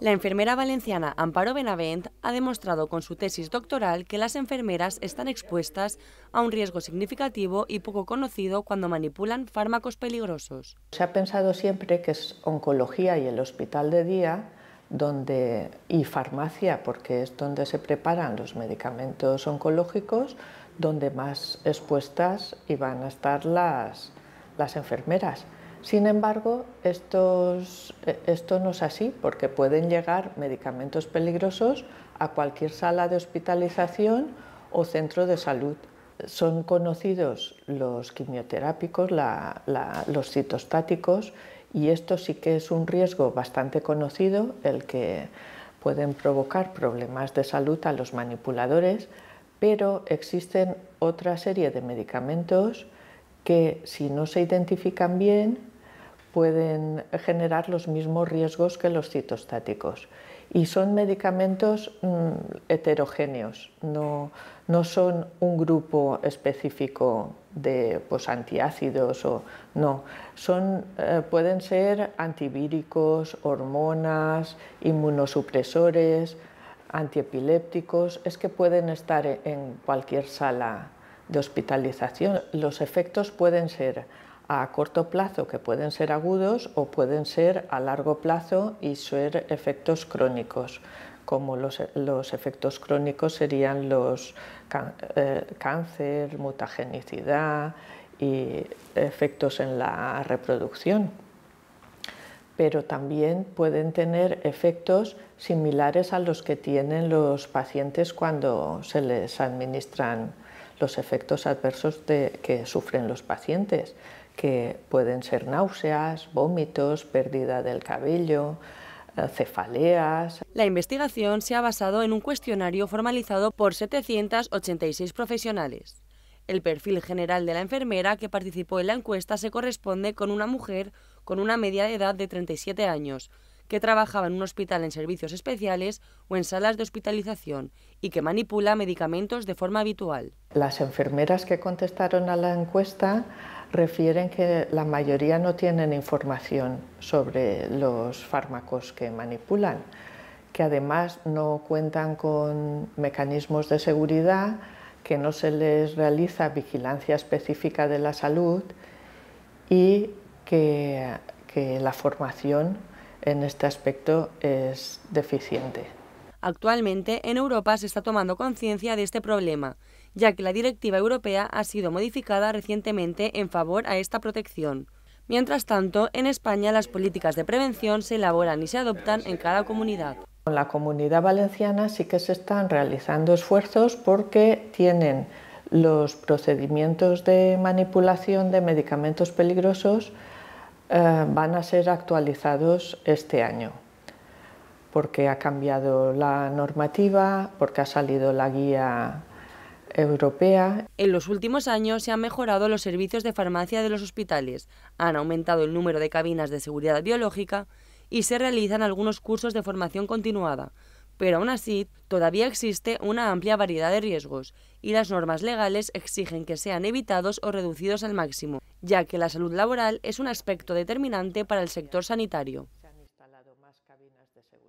La enfermera valenciana Amparo Benavent ha demostrado con su tesis doctoral que las enfermeras están expuestas a un riesgo significativo y poco conocido cuando manipulan fármacos peligrosos. Se ha pensado siempre que es oncología y el hospital de día y farmacia, porque es donde se preparan los medicamentos oncológicos, donde más expuestas iban a estar las enfermeras. Sin embargo, e, esto no es así porque pueden llegar medicamentos peligrosos a cualquier sala de hospitalización o centro de salud. Son conocidos los quimioterápicos, los citostáticos, y esto sí que es un riesgo bastante conocido, el que pueden provocar problemas de salud a los manipuladores, pero existen otra serie de medicamentos que si no se identifican bien pueden generar los mismos riesgos que los citostáticos. Y son medicamentos mm, heterogéneos, no, son un grupo específico de pues, antiácidos o no. Son, eh, pueden ser antivíricos, hormonas, inmunosupresores, antiepilépticos, es que pueden estar en cualquier sala de hospitalización. Los efectos pueden ser a corto plazo que pueden ser agudos o pueden ser a largo plazo y ser efectos crónicos, como los, efectos crónicos serían los eh, cáncer, mutagenicidad y efectos en la reproducción. Pero también pueden tener efectos similares a los que tienen los pacientes cuando se les administran los efectos adversos que sufren los pacientes, que pueden ser náuseas, vómitos, pérdida del cabello, eh, cefaleas. La investigación se ha basado en un cuestionario formalizado por 786 profesionales. El perfil general de la enfermera que participó en la encuesta se corresponde con una mujer con una media de edad de 37 años, que trabajaba en un hospital en servicios especiales o en salas de hospitalización y que manipula medicamentos de forma habitual. Las enfermeras que contestaron a la encuesta refieren que la mayoría no tienen información sobre los fármacos que manipulan, que además no cuentan con mecanismos de seguridad, que no se les realiza vigilancia específica de la salud y que, la formación en este aspecto es deficiente. Actualmente en Europa se está tomando conciencia de este problema ya que la directiva europea ha sido modificada recientemente en favor a esta protección. Mientras tanto, en España las políticas de prevención se elaboran y se adoptan en cada comunidad. En la comunidad valenciana sí que se están realizando esfuerzos porque tienen los procedimientos de manipulación de medicamentos peligrosos eh, van a ser actualizados este año porque ha cambiado la normativa, porque ha salido la guía en los últimos años se han mejorado los servicios de farmacia de los hospitales, han aumentado el número de cabinas de seguridad biológica y se realizan algunos cursos de formación continuada, pero aún así todavía existe una amplia variedad de riesgos y las normas legales exigen que sean evitados o reducidos al máximo, ya que la salud laboral es un aspecto determinante para el sector sanitario.